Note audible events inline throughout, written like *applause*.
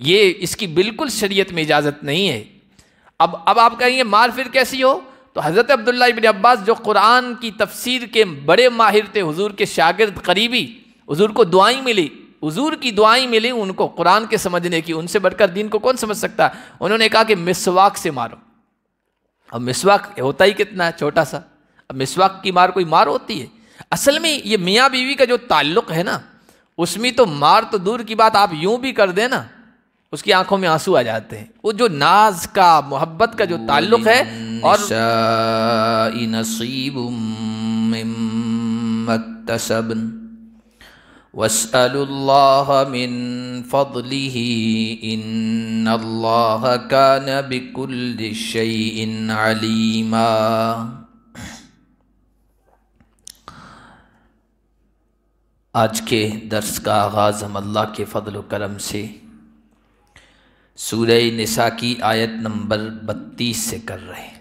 ये इसकी बिल्कुल शरीयत में इजाज़त नहीं है अब अब आप कहेंगे मार फिर कैसी हो तो हज़रत अब्दुल्ला इबन अब्बास जो कुरान की तफसीर के बड़े माहिर थे हुजूर के शागिर्द करीबी हुजूर को दुआई मिली हुजूर की दुआई मिली उनको कुरान के समझने की उनसे बढ़कर दीन को कौन समझ सकता उन्होंने कहा कि मिसवाक से मारो अब मिसवाक होता ही कितना है छोटा सा अब मिसवाक की मार कोई मार होती है असल में ये मियाँ बीवी का जो ताल्लुक है ना उसमें तो मार तो दूर की बात आप यूं भी कर देना उसकी आंखों में आंसू आ जाते हैं वो जो नाज का मोहब्बत का जो ताल्लुक है और नसीब इन अल्लाह आज के दर्स का आगाज़ हम अल्लाह के फ़ल करम से सूर्य निशा की आयत नंबर बत्तीस से कर रहे हैं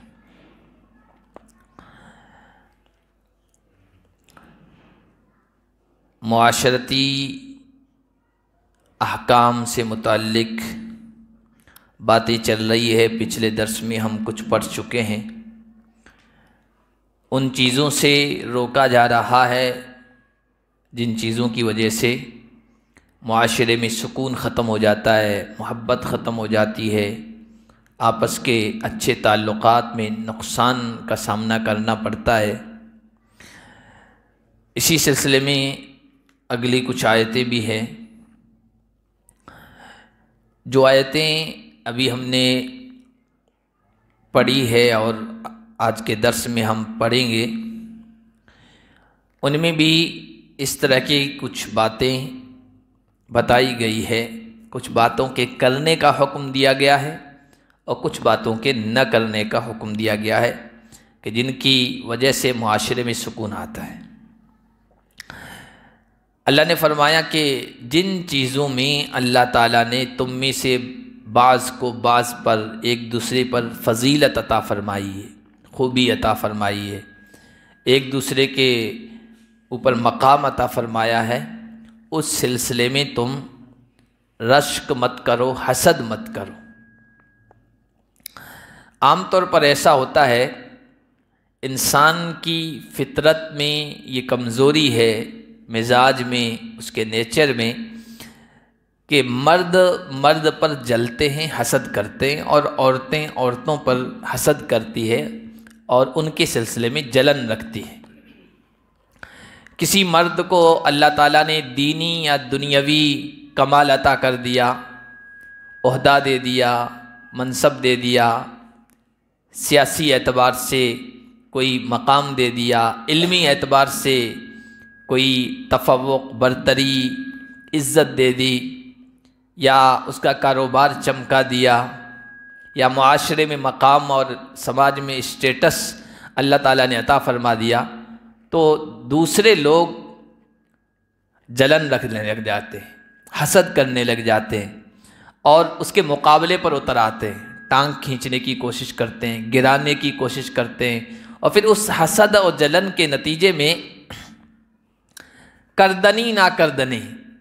माशरती अहकाम से मुतलक बातें चल रही है पिछले दर्श में हम कुछ पढ़ चुके हैं उन चीज़ों से रोका जा रहा है जिन चीज़ों की वजह से माशरे में सुकून ख़त्म हो जाता है मोहब्बत ख़त्म हो जाती है आपस के अच्छे ताल्लुक़ में नुकसान का सामना करना पड़ता है इसी सिलसिले में अगली कुछ आयतें भी हैं जो आयतें अभी हमने पढ़ी है और आज के दर्स में हम पढ़ेंगे उनमें भी इस तरह की कुछ बातें बताई गई है कुछ बातों के करने का हुक्म दिया गया है और कुछ बातों के न करने का हुक्म दिया गया है कि जिनकी वजह से माशरे में सुकून आता है अल्लाह ने फरमाया कि जिन चीज़ों में अल्लाह ताला ने तुम में से बाज़ को बाज़ पर एक दूसरे पर फजीलत अता फरमाई है खूबी अता फरमाई है एक दूसरे के ऊपर मकाम अता फरमाया है उस सिलसिले में तुम रश्क मत करो हसद मत करो आमतौर पर ऐसा होता है इंसान की फितरत में ये कमज़ोरी है मिजाज में उसके नेचर में कि मर्द मर्द पर जलते हैं हसद करते हैं और औरतें औरतों पर हसद करती है और उनके सिलसिले में जलन रखती है किसी मर्द को अल्लाह ताला ने दीनी या दुनियावी कमाल अता कर दिया अहदा दे दिया मनसब दे दिया सियासी एतबार से कोई मकाम दे दिया इल्मी एतबार से कोई तफवक बरतरी इज़्ज़त दे दी या उसका कारोबार चमका दिया या माशरे में मकाम और समाज में स्टेटस अल्लाह ताला ने अता फरमा दिया तो दूसरे लोग जलन रखने लग जाते हैं हसद करने लग जाते हैं और उसके मुकाबले पर उतर आते हैं टांग खींचने की कोशिश करते हैं गिराने की कोशिश करते हैं और फिर उस हसद और जलन के नतीजे में करदनी ना करदनी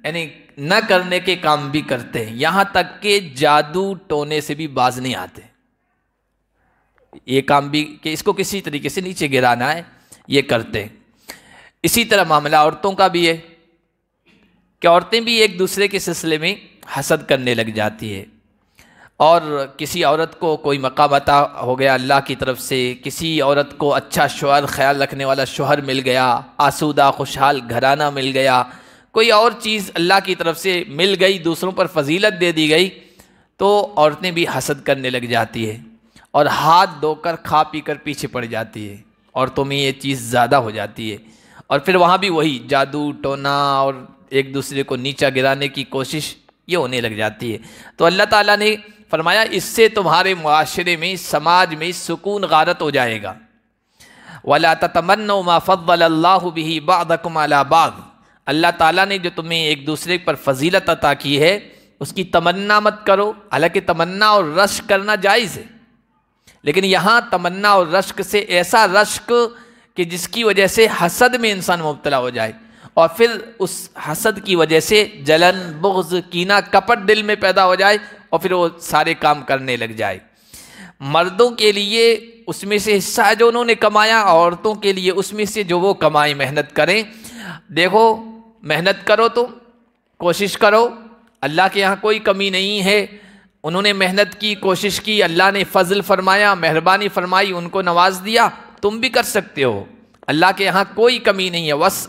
यानी न करने के काम भी करते हैं यहाँ तक के जादू टोने से भी बाज नहीं आते ये काम भी कि इसको किसी तरीके से नीचे गिराना है ये करते हैं इसी तरह मामला औरतों का भी है कि औरतें भी एक दूसरे के सिलसिले में हसद करने लग जाती है और किसी औरत को कोई मकाम अता हो गया अल्लाह की तरफ से किसी औरत को अच्छा शोहर ख्याल रखने वाला शोहर मिल गया आसूदा खुशहाल घराना मिल गया कोई और चीज़ अल्लाह की तरफ से मिल गई दूसरों पर फजीलत दे दी गई तो औरतें भी हसद करने लग जाती है और हाथ धोकर खा पी कर पीछे पड़ जाती है औरतों में ये चीज़ ज़्यादा हो जाती है और फिर वहाँ भी वही जादू टोना और एक दूसरे को नीचा गिराने की कोशिश ये होने लग जाती है तो अल्लाह ताला ने फरमाया इससे तुम्हारे माशरे में समाज में सुकून गारत हो जाएगा वाला तमन्नो माफ़ल्लाह भी बादकुम बाग अल्लाह ताला ने जो तुम्हें एक दूसरे पर फजीलत अता की है उसकी तमन्ना मत करो हालांकि तमन्ना और रश्क करना जायज़ है लेकिन यहाँ तमन्ना और रश्क से ऐसा रश्क कि जिसकी वजह से हसद में इंसान मुबतला हो जाए और फिर उस हसद की वजह से जलन बुग्ज कीना कपट दिल में पैदा हो जाए और फिर वो सारे काम करने लग जाए मर्दों के लिए उसमें से हिस्सा है जो उन्होंने कमाया औरतों के लिए उसमें से जो वो कमाई मेहनत करें देखो मेहनत करो तो कोशिश करो अल्लाह के यहाँ कोई कमी नहीं है उन्होंने मेहनत की कोशिश की अल्लाह ने फजल फरमाया मेहरबानी फरमाई उनको नवाज दिया तुम भी कर सकते हो अल्लाह के यहाँ कोई कमी नहीं है वस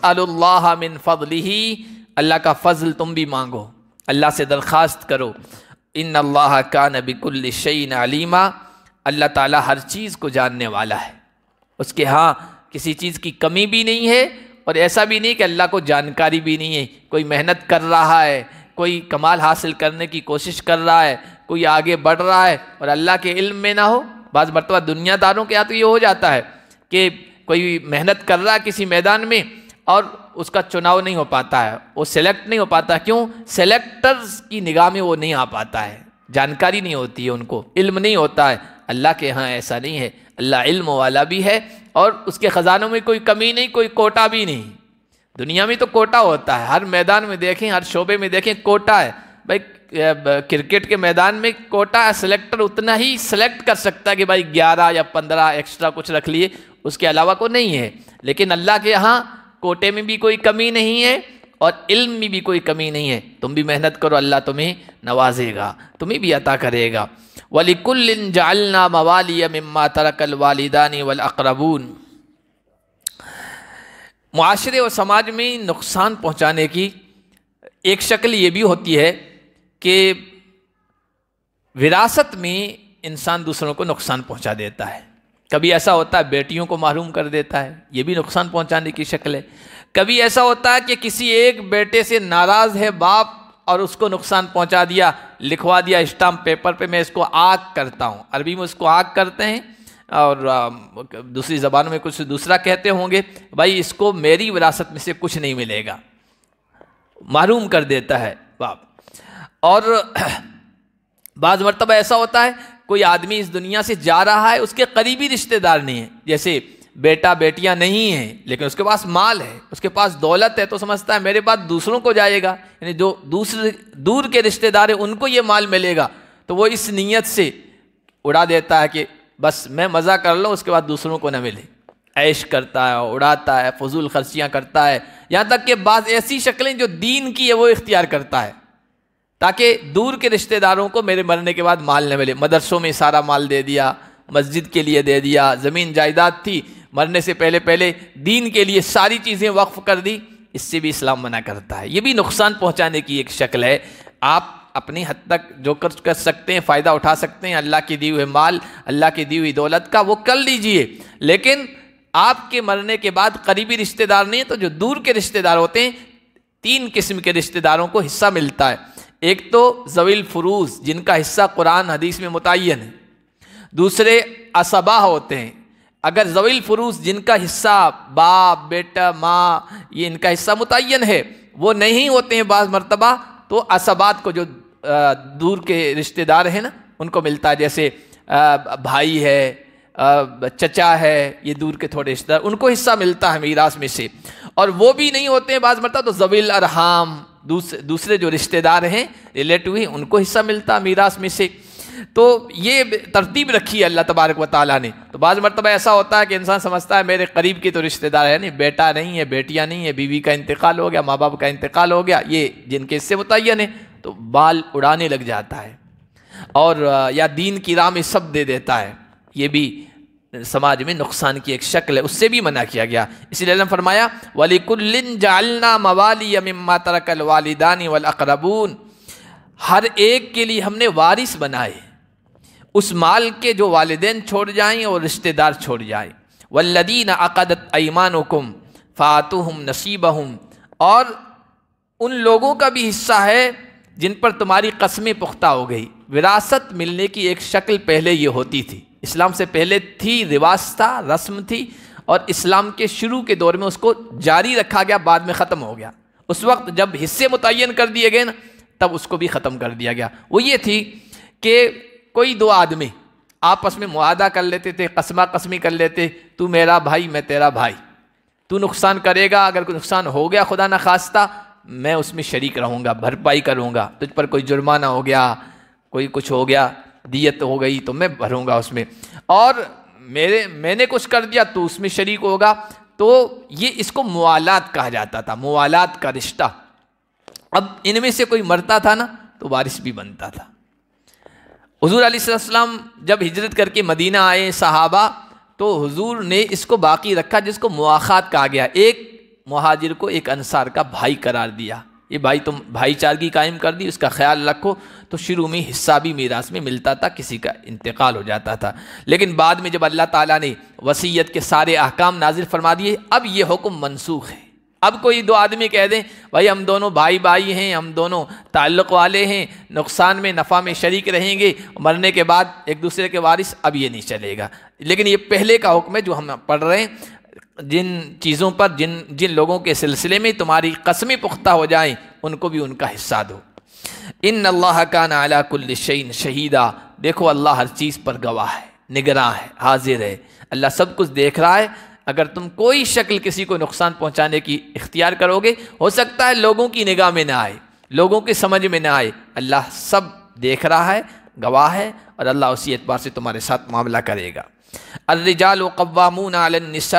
मिन फजल ही अल्लाह का फजल तुम भी मांगो अल्लाह से दरख्वास्त करो इन अल्लाह का नबिकल शीन अलीमा अल्लाह ताला हर चीज़ को जानने वाला है उसके यहाँ किसी चीज़ की कमी भी नहीं है और ऐसा भी नहीं कि अल्लाह को जानकारी भी नहीं है कोई मेहनत कर रहा है कोई कमाल हासिल करने की कोशिश कर रहा है कोई आगे बढ़ रहा है और अल्लाह के इल्म में ना हो बाज़ मरतबा दुनियादारों के यहाँ तो ये हो जाता है कि कोई मेहनत कर रहा किसी मैदान में और उसका चुनाव नहीं हो पाता है वो सेलेक्ट नहीं हो पाता क्यों सेलेक्टर्स की निगाह में वो नहीं आ पाता है जानकारी नहीं होती है उनको इल्म नहीं होता है अल्लाह के यहाँ ऐसा नहीं है अल्लाह इल्म वाला भी है और उसके ख़जानों में कोई कमी नहीं कोई कोटा भी नहीं दुनिया में तो कोटा होता है हर मैदान में देखें हर शोबे में देखें कोटा है भाई क्रिकेट के मैदान में कोटा सेलेक्टर उतना ही सेलेक्ट कर सकता है कि भाई 11 या 15 एक्स्ट्रा कुछ रख लिए उसके अलावा को नहीं है लेकिन अल्लाह के यहाँ कोटे में भी कोई कमी नहीं है और इल्म में भी कोई कमी नहीं है तुम भी मेहनत करो अल्लाह तुम्हें नवाजेगा तुम्हें भी अता करेगा वलिकुल्लिन जालना मवालिया मम्मा तरकल वालिदानी वल अकरबून माशरे और समाज में नुकसान पहुँचाने की एक शक्ल ये भी होती है कि विरासत में इंसान दूसरों को नुकसान पहुंचा देता है कभी ऐसा होता है बेटियों को मालूम कर देता है ये भी नुकसान पहुंचाने की शक्ल है कभी ऐसा होता है कि किसी एक बेटे से नाराज़ है बाप और उसको नुकसान पहुंचा दिया लिखवा दिया स्टाम्प पेपर पे मैं इसको आग करता हूँ अरबी में उसको आग करते हैं और दूसरी ज़बान में कुछ दूसरा कहते होंगे भाई इसको मेरी विरासत में से कुछ नहीं मिलेगा मालूम कर देता है बाप और *clears throat* बाद मरतबा ऐसा होता है कोई आदमी इस दुनिया से जा रहा है उसके करीबी रिश्तेदार नहीं है जैसे बेटा बेटियां नहीं हैं लेकिन उसके पास माल है उसके पास दौलत है तो समझता है मेरे पास दूसरों को जाएगा यानी जो दूसरे दूर के रिश्तेदार हैं उनको ये माल मिलेगा तो वो इस नीयत से उड़ा देता है कि बस मैं मज़ा कर लो उसके बाद दूसरों को ना मिले ऐश करता है उड़ाता है फजूल खर्चियाँ करता है यहाँ तक कि बाज़ ऐसी शक्लें जो दीन की है वो इख्तियार करता है ताकि दूर के रिश्तेदारों को मेरे मरने के बाद माल न मिले मदरसों में सारा माल दे दिया मस्जिद के लिए दे दिया ज़मीन जायदाद थी मरने से पहले पहले दीन के लिए सारी चीज़ें वक्फ कर दी इससे भी इस्लाम मना करता है ये भी नुकसान पहुँचाने की एक शक्ल है आप अपनी हद तक जो कर कर सकते हैं फ़ायदा उठा सकते हैं अल्लाह की दी हुए माल अल्लाह की दी हुई दौलत का वो कर लीजिए लेकिन आपके मरने के बाद करीबी रिश्तेदार नहीं तो जो दूर के रिश्तेदार होते हैं तीन किस्म के रिश्तेदारों को हिस्सा मिलता है एक तो जवील फरूज जिनका हिस्सा कुरान हदीस में मुतन है दूसरे असबा होते हैं अगर जवील फरूज जिनका हिस्सा बाप बेटा माँ ये इनका हिस्सा मुतन है वो नहीं होते हैं बाज़ मरतबा तो असबात को जो दूर के रिश्तेदार हैं ना उनको मिलता है जैसे भाई है चचा है ये दूर के थोड़े रिश्तेदार उनको हिस्सा मिलता है मीरास में से और वो भी नहीं होते हैं बाज़ मरतबा तो जवील अरहम दूसरे दूसरे जो रिश्तेदार हैं रिलेटिव हैं उनको हिस्सा मिलता मीरास में से तो ये तरतीब रखी है अल्लाह तबारक व ताली ने तो बाज़ मरतबा ऐसा होता है कि इंसान समझता है मेरे करीब के तो रिश्तेदार है नहीं बेटा नहीं है बेटियाँ नहीं है बीवी का इंतकाल हो गया माँ बाप का इंतकाल हो गया ये जिनके इससे मुतन है तो बाल उड़ाने लग जाता है और या दीन की राम सब दे देता है ये भी समाज में नुकसान की एक शक्ल है उससे भी मना किया गया इसीलिए फरमाया वलिकुल्लिन जालना मवाली अम्मा तरकल वालिदानी वल अकरबून हर एक के लिए हमने वारिस बनाए उस माल के जो वालदेन छोड़ जाएँ और रिश्तेदार छोड़ जाएँ वल्लदीन अक़दत ईमान हुकुम फ़ातु हम नसीब हम और उन लोगों का भी हिस्सा है जिन पर तुम्हारी कस्में पुख्ता हो गई विरासत मिलने की एक शक्ल पहले ये होती थी इस्लाम से पहले थी रिवाज था रस्म थी और इस्लाम के शुरू के दौर में उसको जारी रखा गया बाद में ख़त्म हो गया उस वक्त जब हिस्से मुतन कर दिए गए ना तब उसको भी ख़त्म कर दिया गया वो ये थी कि कोई दो आदमी आपस में मुआदा कर लेते थे कस्मा कस्मी कर लेते तू मेरा भाई मैं तेरा भाई तू नुकसान करेगा अगर कोई नुकसान हो गया खुदा ना खास्ता मैं उसमें शरीक रहूँगा भरपाई करूँगा तुझ पर कोई जुर्माना हो गया कोई कुछ हो गया दियत हो गई तो मैं भरूंगा उसमें और मेरे मैंने कुछ कर दिया तो उसमें शरीक होगा तो ये इसको मुआलात कहा जाता था मुआलात का रिश्ता अब इनमें से कोई मरता था ना तो वारिस भी बनता था हजूर आसलम जब हिजरत करके मदीना आए सहाबा तो हुजूर ने इसको बाकी रखा जिसको मुआखात कहा गया एक मुहाजिर को एक अंसार का भाई करार दिया ये भाई तुम भाईचारगी कायम कर दी उसका ख्याल रखो तो शुरू में हिस्सा भी मीरास में मिलता था किसी का इंतकाल हो जाता था लेकिन बाद में जब अल्लाह ताला ने वसीयत के सारे अहकाम नाजिल फरमा दिए अब ये हुक्म मनसूख है अब कोई दो आदमी कह दें भाई हम दोनों भाई भाई हैं हम दोनों ताल्लुक़ वाले हैं नुकसान में नफ़ा में शरीक रहेंगे मरने के बाद एक दूसरे के वारिस अब ये नहीं चलेगा लेकिन ये पहले का हुक्म है जो हम पढ़ रहे हैं जिन चीज़ों पर जिन जिन लोगों के सिलसिले में तुम्हारी कस्में पुख्ता हो जाएं उनको भी उनका हिस्सा दो इन अल्लाह का नालाकुल्लिशन शहीदा देखो अल्लाह हर चीज़ पर गवाह है निगरा है हाजिर है अल्लाह सब कुछ देख रहा है अगर तुम कोई शक्ल किसी को नुकसान पहुंचाने की इख्तियार करोगे हो सकता है लोगों की निगाह में ना आए लोगों की समझ में ना आए अल्लाह सब देख रहा है गवाह है और अल्लाह उसी एतबार से तुम्हारे साथ मामला करेगा अर्रजाल कवामून आलिस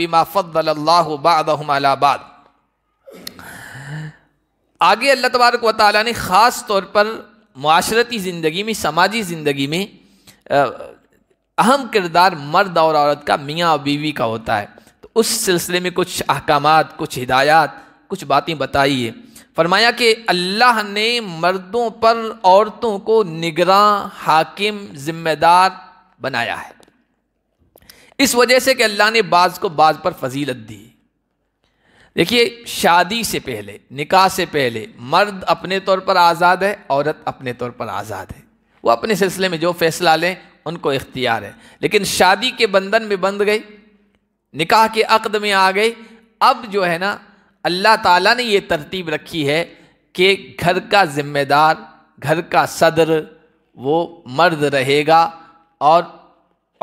बिमा फ़द्दल्लाहु बाद आगे अल्लाह तबारक व ताली ने ख़ास तौर पर माशरती ज़िंदगी में समाजी ज़िंदगी में अहम किरदार मर्द और औरत का मियाँ और बीवी का होता है तो उस सिलसिले में कुछ अहकाम कुछ हिदायत कुछ बातें बताई है फरमाया कि अल्लाह ने मर्दों पर औरतों को निगरान हाकिम ज़िम्मेदार बनाया है इस वजह से कि अल्लाह ने बाज़ को बाज़ पर फजीलत दी देखिए शादी से पहले निकाह से पहले मर्द अपने तौर पर आज़ाद है औरत अपने तौर पर आज़ाद है वो अपने सिलसिले में जो फैसला लें उनको इख्तियार है लेकिन शादी के बंधन में बंध गई निकाह के अकद में आ गई अब जो है ना अल्लाह ताला ने ये तरतीब रखी है कि घर का ज़िम्मेदार घर का सदर वो मर्द रहेगा और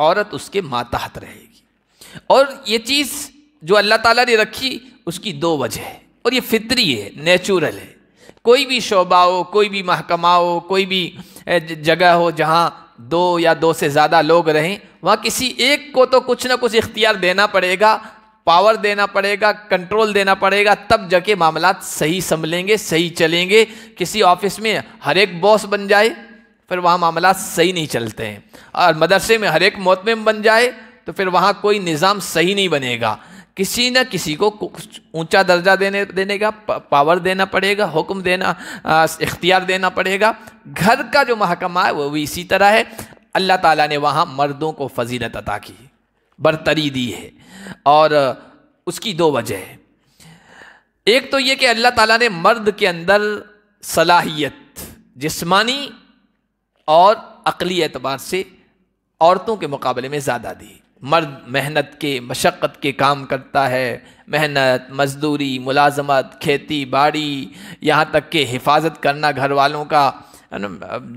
औरत उसके मातहत रहेगी और ये चीज़ जो अल्लाह ताला ने रखी उसकी दो वजह है और ये फितरी है नेचुरल है कोई भी शोबा हो कोई भी महकमा हो कोई भी जगह हो जहाँ दो या दो से ज़्यादा लोग रहें वहाँ किसी एक को तो कुछ ना कुछ इख्तियार देना पड़ेगा पावर देना पड़ेगा कंट्रोल देना पड़ेगा तब जाके मामला सही संभलेंगे सही चलेंगे किसी ऑफिस में हर एक बॉस बन जाए फिर वहाँ मामला सही नहीं चलते हैं और मदरसे में हर एक मोतम बन जाए तो फिर वहाँ कोई निज़ाम सही नहीं बनेगा किसी न किसी को ऊंचा दर्जा देने देने का पावर देना पड़ेगा हुक्म देना इख्तियार देना पड़ेगा घर का जो महकमा है वो भी इसी तरह है अल्लाह ताला ने वहाँ मर्दों को फजीलत अता की बरतरी दी है और उसकी दो वजह है एक तो ये कि अल्लाह ताला ने मर्द के अंदर सलाहियत जिस्मानी और अकली एतबार से औरतों के मुकाबले में ज़्यादा दी मर्द मेहनत के मशक्क़त के काम करता है मेहनत मजदूरी मुलाजमत खेती बाड़ी यहाँ तक के हिफाजत करना घर वालों का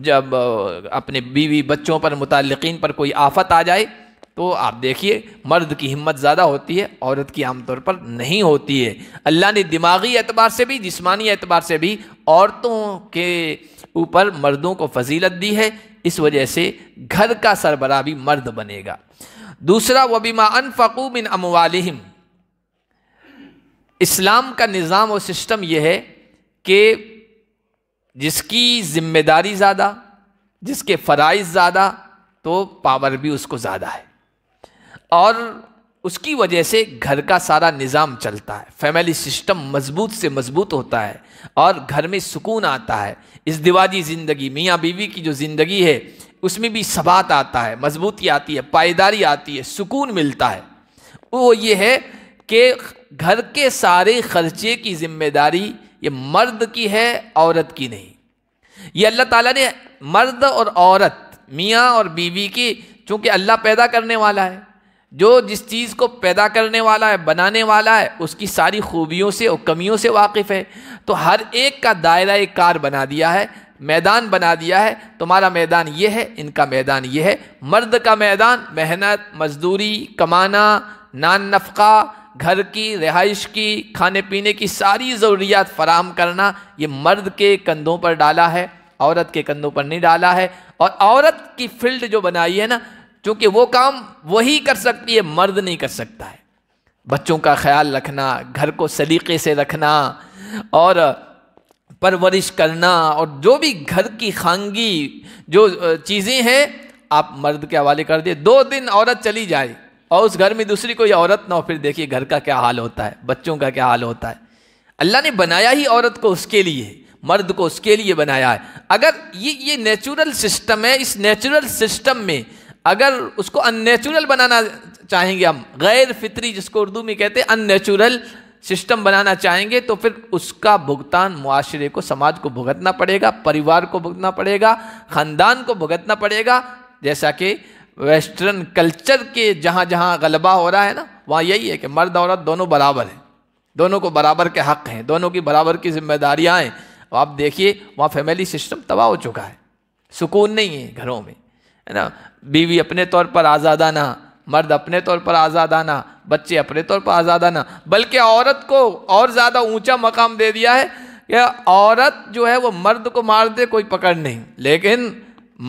जब अपने बीवी बच्चों पर मुतलकिन पर कोई आफत आ जाए तो आप देखिए मर्द की हिम्मत ज़्यादा होती है औरत की आमतौर पर नहीं होती है अल्लाह ने दिमागी एतबार से भी जिस्मानी एतबार से भी औरतों के ऊपर मर्दों को फजीलत दी है इस वजह से घर का सरबरा भी मर्द बनेगा दूसरा वबीमा अन फ़कूमिन अमवालिम इस्लाम का निज़ाम और सिस्टम यह है कि जिसकी ज़िम्मेदारी ज़्यादा जिसके फ़राइज़ ज़्यादा तो पावर भी उसको ज़्यादा है और उसकी वजह से घर का सारा निज़ाम चलता है फैमिली सिस्टम मजबूत से मजबूत होता है और घर में सुकून आता है इस दिवाजी ज़िंदगी मियाँ बीवी की जो ज़िंदगी है उसमें भी सबात आता है मजबूती आती है पायदारी आती है सुकून मिलता है वो ये है कि घर के सारे खर्चे की जिम्मेदारी ये मर्द की है औरत की नहीं ये अल्लाह ताला ने मर्द और औरत मियाँ और बीवी की चूँकि अल्लाह पैदा करने वाला है जो जिस चीज़ को पैदा करने वाला है बनाने वाला है उसकी सारी खूबियों से और कमियों से वाकिफ़ है तो हर एक का दायरा एक कार बना दिया है मैदान बना दिया है तुम्हारा मैदान ये है इनका मैदान ये है मर्द का मैदान मेहनत मजदूरी कमाना नान नफका घर की रिहाइश की खाने पीने की सारी ज़रूरियात फराम करना ये मर्द के कंधों पर डाला है औरत के कंधों पर नहीं डाला है और औरत की फील्ड जो बनाई है ना क्योंकि वो काम वही कर सकती है मर्द नहीं कर सकता है बच्चों का ख्याल रखना घर को सलीके से रखना और परवरिश करना और जो भी घर की खांगी जो चीज़ें हैं आप मर्द के हवाले कर दिए दो दिन औरत चली जाए और उस घर में दूसरी कोई औरत ना हो फिर देखिए घर का क्या हाल होता है बच्चों का क्या हाल होता है अल्लाह ने बनाया ही औरत को उसके लिए मर्द को उसके लिए बनाया है अगर ये ये नेचुरल सिस्टम है इस नेचुरल सिस्टम में अगर उसको अननेचुरल बनाना चाहेंगे हम गैर फितरी जिसको उर्दू में कहते हैं अननेचुरल सिस्टम बनाना चाहेंगे तो फिर उसका भुगतान मुआशरे को समाज को भुगतना पड़ेगा परिवार को भुगतना पड़ेगा ख़ानदान को भुगतना पड़ेगा जैसा कि वेस्टर्न कल्चर के जहाँ जहाँ गलबा हो रहा है ना वहाँ यही है कि मर्द औरत दोनों बराबर हैं दोनों को बराबर के हक़ हैं दोनों की बराबर की जिम्मेदारियाँ हैं आप देखिए वहाँ फैमिली सिस्टम तबाह हो चुका है सुकून नहीं है घरों में है ना बीवी अपने तौर पर आज़ादाना मर्द अपने तौर पर आज़ादाना बच्चे अपने तौर पर आज़ादाना बल्कि औरत को और ज़्यादा ऊंचा मकाम दे दिया है कि औरत जो है वो मर्द को मार दे कोई पकड़ नहीं लेकिन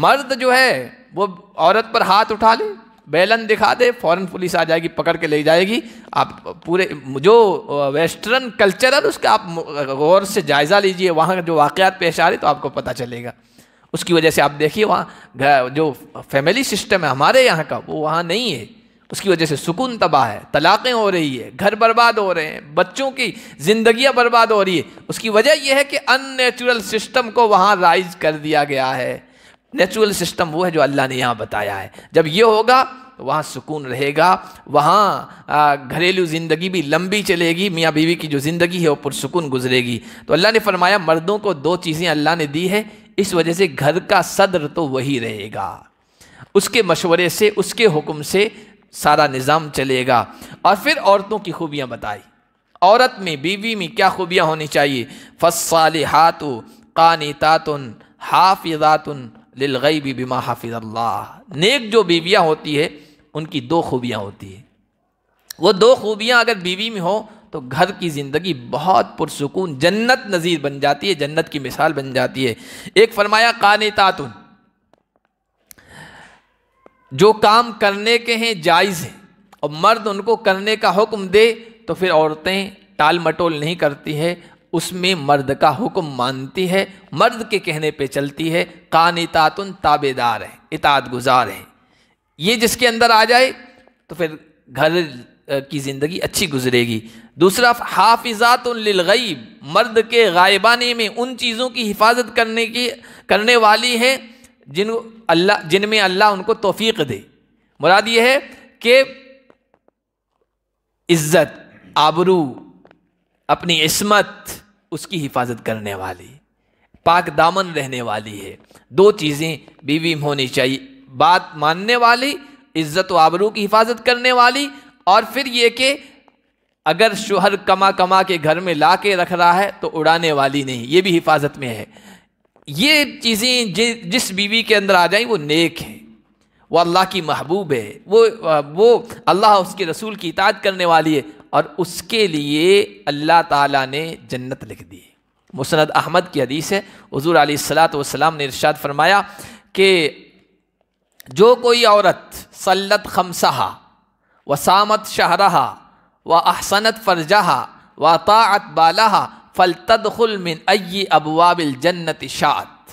मर्द जो है वो औरत पर हाथ उठा ले बैलन दिखा दे फौरन पुलिस आ जाएगी पकड़ के ले जाएगी आप पूरे जो वेस्टर्न कल्चर है उसका आप गौर से जायज़ा लीजिए वहाँ जो वाक़ पेश आ रहे तो आपको पता चलेगा उसकी वजह से आप देखिए वहाँ जो फैमिली सिस्टम है हमारे यहाँ का वो वहाँ नहीं है उसकी वजह से सुकून तबाह है तलाक़ें हो रही है घर बर्बाद हो रहे हैं बच्चों की जिंदगियां बर्बाद हो रही है उसकी वजह यह है कि अननेचुरल सिस्टम को वहाँ राइज कर दिया गया है नेचुरल सिस्टम वो है जो अल्लाह ने यहाँ बताया है जब ये होगा तो वहाँ सुकून रहेगा वहाँ घरेलू ज़िंदगी भी लंबी चलेगी मियाँ बीवी की जो ज़िंदगी है वो पुरसकून गुजरेगी तो अल्लाह ने फरमाया मर्दों को दो चीज़ें अल्लाह ने दी है इस वजह से घर का सदर तो वही रहेगा उसके मशवरे से उसके हुक्म से सारा निज़ाम चलेगा और फिर औरतों की खूबियाँ बताई औरत में बीवी में क्या खूबियाँ होनी चाहिए फ़साल हाथ कानतातन हाफिज़ातन ललगैबी बीमा हाफिज़ अल्लाह नेक जो बीवियाँ होती है उनकी दो खूबियाँ होती है वो दो खूबियाँ अगर बीवी में हो तो घर की ज़िंदगी बहुत पुरसकून जन्नत नज़ीर बन जाती है जन्नत की मिसाल बन जाती है एक फरमाया काने तातुन जो काम करने के हैं जायज़ हैं और मर्द उनको करने का हुक्म दे तो फिर औरतें टाल मटोल नहीं करती है उसमें मर्द का हुक्म मानती है मर्द के कहने पे चलती है कान इतातुन ताबेदार है इतात गुजार है ये जिसके अंदर आ जाए तो फिर घर की ज़िंदगी अच्छी गुजरेगी दूसरा हाफिज़ात लिलगैब मर्द के गायबाने में उन चीज़ों की हिफाजत करने की करने वाली हैं जिन अल्लाह जिनमें अल्लाह उनको तोफ़ी दे मुराद ये है कि इज़्ज़त आबरू अपनी इसमत उसकी हिफाजत करने वाली पाक दामन रहने वाली है दो चीज़ें बीवी में होनी चाहिए बात मानने वाली इज़्ज़त व आबरू की हिफाजत करने वाली और फिर ये कि अगर शोहर कमा कमा के घर में ला के रख रहा है तो उड़ाने वाली नहीं ये भी हिफाजत में है ये चीज़ें जि, जिस बीवी के अंदर आ जाएं वो नेक है वो अल्लाह की महबूब है वो वो अल्लाह उसके रसूल की इताद करने वाली है और उसके लिए अल्लाह ताला ने जन्नत लिख दी मुसनद अहमद की हदीस है हजूर वसलाम ने इर्शाद फरमाया कि जो कोई औरत सल्लत खमसहा वसामत शहरा व अहसनत फ़र्जहा व ताअत बालहा फ़लतदुल मिन अय्य अबवाबिल जन्नत शात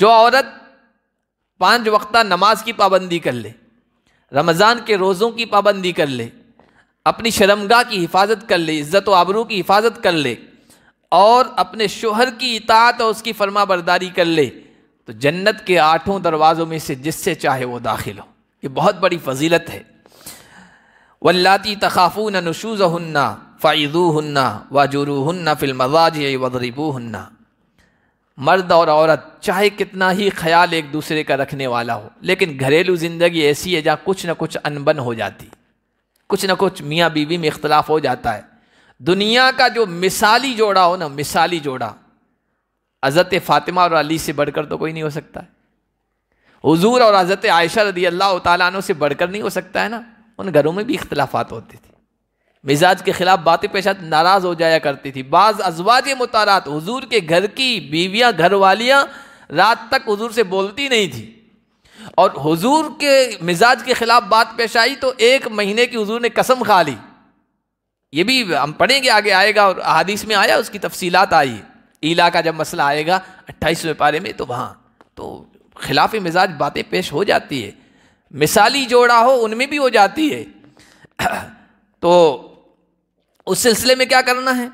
जो औरत पांच वक्ता नमाज की पाबंदी कर ले रमज़ान के रोज़ों की पाबंदी कर ले अपनी शर्मगा की हिफाजत कर ले इज़्ज़त आबरू की हिफाजत कर ले और अपने शोहर की इतात और उसकी फरमा बरदारी कर ले तो जन्नत के आठों दरवाज़ों में से जिससे चाहे वो दाखिल हो ये बहुत बड़ी फजीलत है वल्लाती तखाफून नशूज़ हन्ना फ़ैज़ू हन्ना वाजुरू हन्ना फ़िल्मजाज वदरीबू हन्ना मर्द और औरत चाहे कितना ही ख्याल एक दूसरे का रखने वाला हो लेकिन घरेलू ज़िंदगी ऐसी है जहाँ कुछ ना कुछ अनबन हो जाती कुछ ना कुछ मियाँ बीवी में इख्तलाफ हो जाता है दुनिया का जो मिसाली जोड़ा हो ना मिसाली जोड़ा हज़रत फ़ातिमा और अली से बढ़कर तो कोई नहीं हो सकता है हजूर और हज़रत आयशा रदी अल्लाह तु से बढ़कर नहीं हो सकता है ना उन घरों में भी इख्तलाफात होते थे मिजाज के खिलाफ बातें पेशा नाराज़ हो जाया करती थी बाज़ अजवाज मुतारात हजूर के घर की बीवियां घर वालियाँ रात तक हजूर से बोलती नहीं थी और हजूर के मिजाज के ख़िलाफ़ बात पेश आई तो एक महीने की हजूर ने कसम खा ली ये भी हम पढ़ेंगे आगे आएगा और अहादीस में आया उसकी तफसीलात आई ईला का जब मसला आएगा अट्ठाईसवें पारे में तो वहाँ तो खिलाफ मिजाज बातें पेश हो जाती है मिसाली जोड़ा हो उनमें भी हो जाती है तो उस सिलसिले में क्या करना है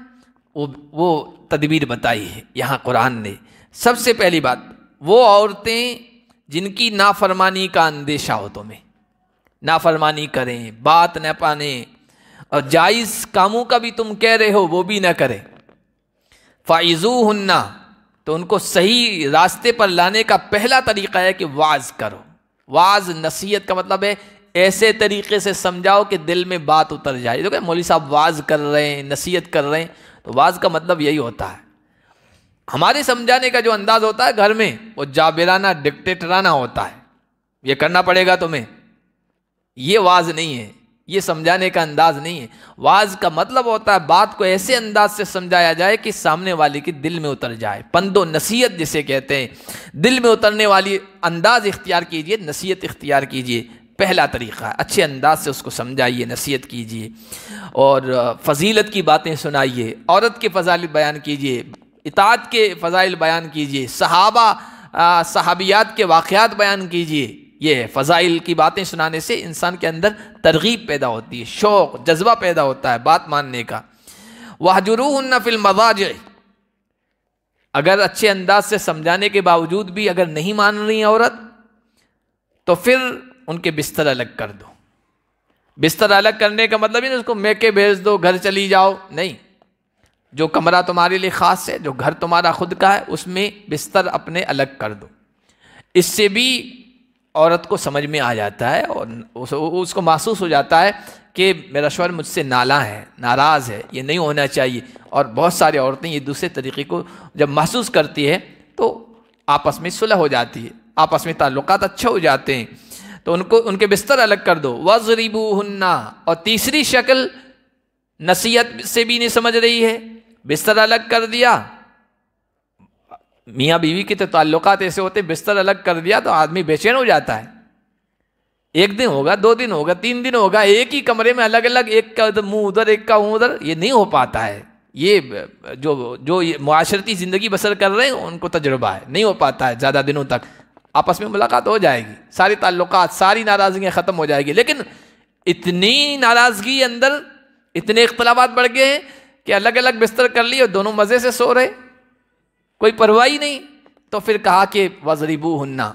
वो वो तदबीर बताई है यहाँ कुरान ने सबसे पहली बात वो औरतें जिनकी नाफरमानी का अंदेशा हो तुम्हें नाफरमानी करें बात न पाने और जायज़ कामों का भी तुम कह रहे हो वो भी ना करें फ़ाइजू हन्ना तो उनको सही रास्ते पर लाने का पहला तरीका है कि वाज करो वाज नसीहत का मतलब है ऐसे तरीके से समझाओ कि दिल में बात उतर जाए देखो तो मौली साहब वाज कर रहे हैं नसीहत कर रहे हैं तो वाज का मतलब यही होता है हमारे समझाने का जो अंदाज होता है घर में वो जाबिराना डिक्टेटराना होता है ये करना पड़ेगा तुम्हें ये वाज नहीं है ये समझाने का अंदाज नहीं है वाज का मतलब होता है बात को ऐसे अंदाज से समझाया जाए कि सामने वाले के दिल में उतर जाए पंदो नसीहत जिसे कहते हैं दिल में उतरने वाली अंदाज इख्तियार कीजिए नसीहत इख्तियार कीजिए पहला तरीक़ा अच्छे अंदाज से उसको समझाइए नसीहत कीजिए और फजीलत की बातें सुनाइए औरत के फजाइल बयान कीजिए इताद के फजाइल बयान कीजिए सहाबा सहाबियात के वाक़ बयान कीजिए ये है फ़ज़ाइल की बातें सुनाने से इंसान के अंदर तरगीब पैदा होती है शौक़ जज्बा पैदा होता है बात मानने का वाहजरूहन नफिल मवाज अगर अच्छे अंदाज से समझाने के बावजूद भी अगर नहीं मान रही औरत तो फिर उनके बिस्तर अलग कर दो बिस्तर अलग करने का मतलब ही नहीं उसको मैके भेज दो घर चली जाओ नहीं जो कमरा तुम्हारे लिए ख़ास है जो घर तुम्हारा खुद का है उसमें बिस्तर अपने अलग कर दो इससे भी औरत को समझ में आ जाता है और उस, उसको महसूस हो जाता है कि मेरा शोहर मुझसे नाला है नाराज़ है ये नहीं होना चाहिए और बहुत सारी औरतें ये दूसरे तरीके को जब महसूस करती है तो आपस में सुलह हो जाती है आपस में ताल्लुक अच्छे हो जाते हैं तो उनको उनके बिस्तर अलग कर दो वज़रीबू हन्ना और तीसरी शक्ल नसीहत से भी नहीं समझ रही है बिस्तर अलग कर दिया मियाँ बीवी के तो ताल्लुक ऐसे होते बिस्तर अलग कर दिया तो आदमी बेचैन हो जाता है एक दिन होगा दो दिन होगा तीन दिन होगा एक ही कमरे में अलग अलग एक का मुंह उधर एक का मुंह उधर ये नहीं हो पाता है ये जो जो माशरती ज़िंदगी बसर कर रहे हैं उनको तजुर्बा है नहीं हो पाता है ज़्यादा दिनों तक आपस में मुलाकात हो जाएगी सारे ताल्लुक सारी नाराज़गियाँ ख़त्म हो जाएगी लेकिन इतनी नाराज़गी अंदर इतने इख्तलाफ बढ़ गए हैं कि अलग अलग बिस्तर कर लिए दोनों मज़े से सो रहे कोई परवाह ही नहीं तो फिर कहा कि वजरीबू हन्ना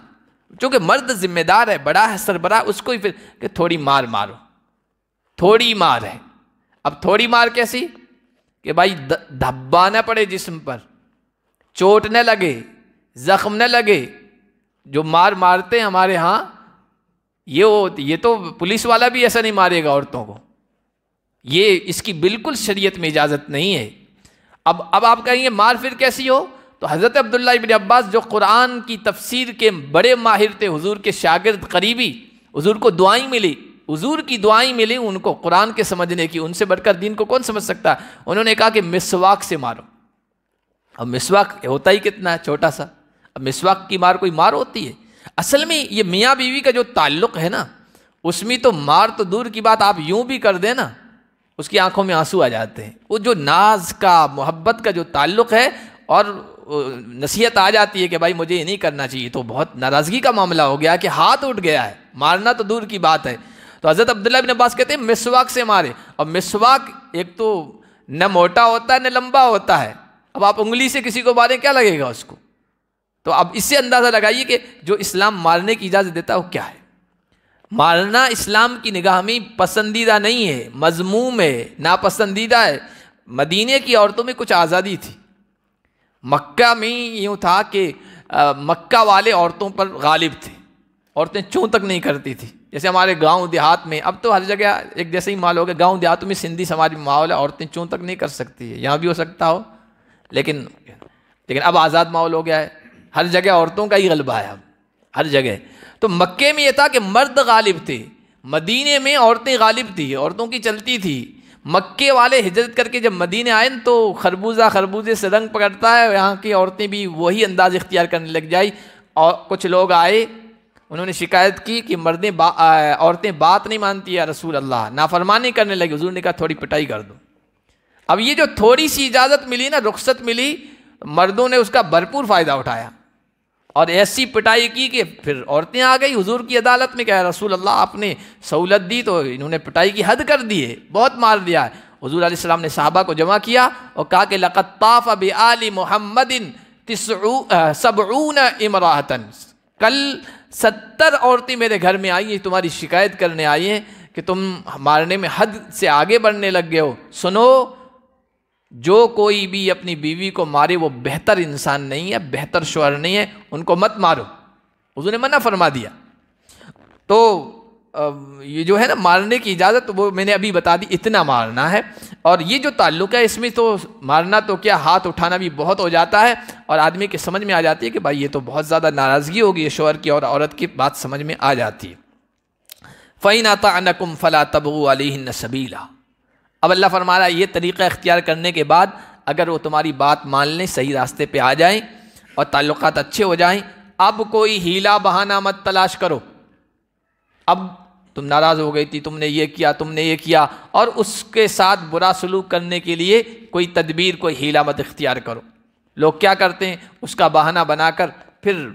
चूँकि मर्द जिम्मेदार है बड़ा है सरबरा उसको ही फिर कि थोड़ी मार मारो थोड़ी मार है अब थोड़ी मार कैसी कि भाई धब्बा ना पड़े जिस्म पर चोट न लगे जख्म न लगे जो मार मारते हैं हमारे यहाँ ये वो ये तो पुलिस वाला भी ऐसा नहीं मारेगा औरतों को ये इसकी बिल्कुल शरीयत में इजाज़त नहीं है अब अब आप कहेंगे मार फिर कैसी हो तो हज़रत अब्दुल्ला इबिन अब्बास जो कुरान की तफसीर के बड़े माहिर थे हुजूर के शागिर्द करीबी हुजूर को दुआई मिली हुजूर की दुआई मिली उनको कुरान के समझने की उनसे बढ़कर दीन को कौन समझ सकता उन्होंने कहा कि मिसवाक से मारो अब मिसवाक होता ही कितना है छोटा सा अब मिसवाक की मार कोई मार होती है असल में ये मियाँ बीवी का जो ताल्लुक है ना उसमें तो मार तो दूर की बात आप यूं भी कर देना उसकी आंखों में आंसू आ जाते हैं वो जो नाज का मोहब्बत का जो ताल्लुक है और नसीहत आ जाती है कि भाई मुझे ये नहीं करना चाहिए तो बहुत नाराज़गी का मामला हो गया कि हाथ उठ गया है मारना तो दूर की बात है तो हज़रत अब्दुल्ला बिन अब्बास कहते हैं मिसवाक से मारे और मिसवाक एक तो न मोटा होता है न लंबा होता है अब आप उंगली से किसी को मारें क्या लगेगा उसको तो आप इससे अंदाज़ा लगाइए कि जो इस्लाम मारने की इजाज़त देता है वो क्या है मारना इस्लाम की निगाह में पसंदीदा नहीं है मजमूम है नापसंदीदा है मदीने की औरतों में कुछ आज़ादी थी मक्का में यूँ था कि मक्का वाले औरतों पर गालिब थे औरतें चूँ तक नहीं करती थी जैसे हमारे गांव देहात में अब तो हर जगह एक जैसे ही माल हो गया गाँव देहात में सिंधी समाज में माहौल है औरतें चूँ तक नहीं कर सकती है यहाँ भी हो सकता हो लेकिन लेकिन अब आज़ाद माहौल हो गया है हर जगह औरतों का ही गलबा है अब हर जगह तो मक्के में यह था कि मर्द गालिब थे मदीने में औरतें गालिब थी औरतों की चलती थी मक्के वाले हिजरत करके जब मदीने आए न तो खरबूजा खरबूजे से रंग पकड़ता है यहाँ की औरतें भी वही अंदाज़ इख्तियार करने लग जाई और कुछ लोग आए उन्होंने शिकायत की कि मर्दें बा, औरतें बात नहीं मानती या रसूल अल्लाह नाफरमानी करने लगी हजूर ने कहा थोड़ी पिटाई कर दो अब ये जो थोड़ी सी इजाज़त मिली ना रुख्सत मिली मर्दों ने उसका भरपूर फ़ायदा उठाया और ऐसी पिटाई की कि फिर औरतें आ गई हुजूर की अदालत में क्या रसूल अल्लाह आपने सहूलत दी तो इन्होंने पिटाई की हद कर दी है बहुत मार दिया है हजूर आसमाम ने साहबा को जमा किया और कहा कि लकत्ताफ़ अब आली मोहम्मदिन सबरून इमरातन कल सत्तर औरतें मेरे घर में आई हैं तुम्हारी शिकायत करने आई हैं कि तुम मारने में हद से आगे बढ़ने लग गए हो सुनो जो कोई भी अपनी बीवी को मारे वो बेहतर इंसान नहीं है बेहतर शोहर नहीं है उनको मत मारो उसने मना फरमा दिया तो ये जो है ना मारने की इजाज़त वो मैंने अभी बता दी इतना मारना है और ये जो ताल्लुक है इसमें तो मारना तो क्या हाथ उठाना भी बहुत हो जाता है और आदमी के समझ में आ जाती है कि भाई ये तो बहुत ज़्यादा नाराज़गी होगी शोहर की और औरत की बात समझ में आ जाती है फ़ैन आता अनकुम फ़ला तबू अली सबीला अब अल्लाह फरमा रहा है ये तरीक़ा इख्तियार करने के बाद अगर वो तुम्हारी बात मान लें सही रास्ते पे आ जाएं और ताल्लुक अच्छे हो जाएं अब कोई हीला बहाना मत तलाश करो अब तुम नाराज़ हो गई थी तुमने ये किया तुमने ये किया और उसके साथ बुरा सलूक करने के लिए कोई तदबीर कोई हीला मत इख्तियार करो लोग क्या करते हैं उसका बहाना बनाकर फिर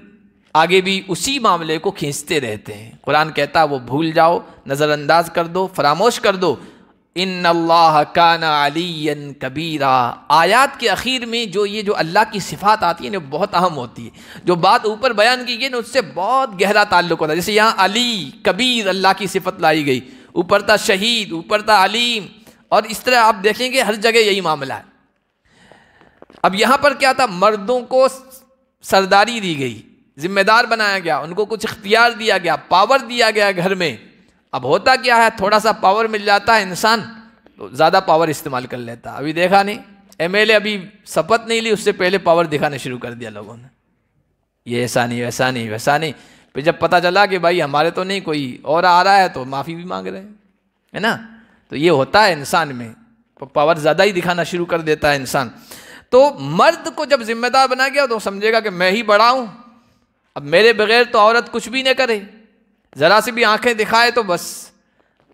आगे भी उसी मामले को खींचते रहते हैं कुरान कहता है वो भूल जाओ नज़रअंदाज कर दो फरामोश कर दो अलियन कबीरा आयात के अखीर में जो ये जो अल्लाह की सिफात आती है ना बहुत अहम होती है जो बात ऊपर बयान की गई ना उससे बहुत गहरा ताल्लुक होता है जैसे यहाँ अली कबीर अल्लाह की सिफत लाई गई ऊपर था शहीद ऊपर था अलीम और इस तरह आप देखेंगे हर जगह यही मामला है अब यहाँ पर क्या था मर्दों को सरदारी दी गई जिम्मेदार बनाया गया उनको कुछ इख्तियार दिया गया पावर दिया गया घर में अब होता क्या है थोड़ा सा पावर मिल जाता है इंसान तो ज़्यादा पावर इस्तेमाल कर लेता अभी देखा नहीं एमएलए अभी शपथ नहीं ली उससे पहले पावर दिखाना शुरू कर दिया लोगों ने ये ऐसा नहीं वैसा नहीं वैसा नहीं फिर जब पता चला कि भाई हमारे तो नहीं कोई और आ रहा है तो माफ़ी भी मांग रहे हैं है ना तो ये होता है इंसान में पावर तो ज़्यादा ही दिखाना शुरू कर देता है इंसान तो मर्द को जब जिम्मेदार बना गया तो समझेगा कि मैं ही बड़ा हूँ अब मेरे बगैर तो औरत कुछ भी नहीं करे ज़रा सी भी आंखें दिखाए तो बस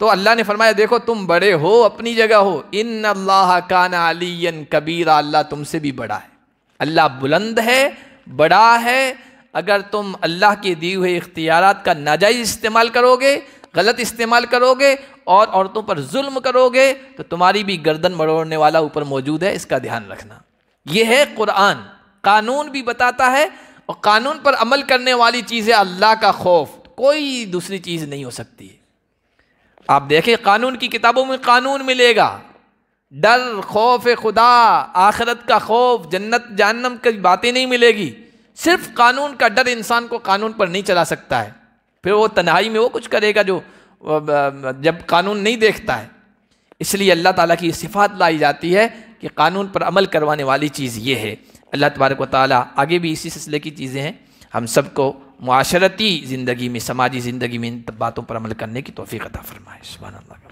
तो अल्लाह ने फरमाया देखो तुम बड़े हो अपनी जगह हो इन अल्लाह का अलियन कबीरा अल्लाह तुमसे भी बड़ा है अल्लाह बुलंद है बड़ा है अगर तुम अल्लाह के दिए हुए इख्तियार का नाजायज़ इस्तेमाल करोगे गलत इस्तेमाल करोगे और औरतों पर जुल्म करोगे तो तुम्हारी भी गर्दन मरोड़ने वाला ऊपर मौजूद है इसका ध्यान रखना यह है कुरान कानून भी बताता है और कानून पर अमल करने वाली चीज़ है अल्लाह का खौफ कोई दूसरी चीज़ नहीं हो सकती आप देखें कानून की किताबों में कानून मिलेगा डर खौफ खुदा आखरत का खौफ जन्नत जानम की बातें नहीं मिलेगी सिर्फ कानून का डर इंसान को कानून पर नहीं चला सकता है फिर वो तन्हाई में वो कुछ करेगा जो जब कानून नहीं देखता है इसलिए अल्लाह ताला की सिफात लाई जाती है कि कानून पर अमल करवाने वाली चीज़ ये है अल्लाह तबारक वाली आगे भी इसी सिलसिले की चीज़ें हैं हम सबको माशरती ज़िंदगी में समाजी ज़िंदगी में इन बातों पर अमल करने की तोफ़ी अदा फ़रमाए सुबह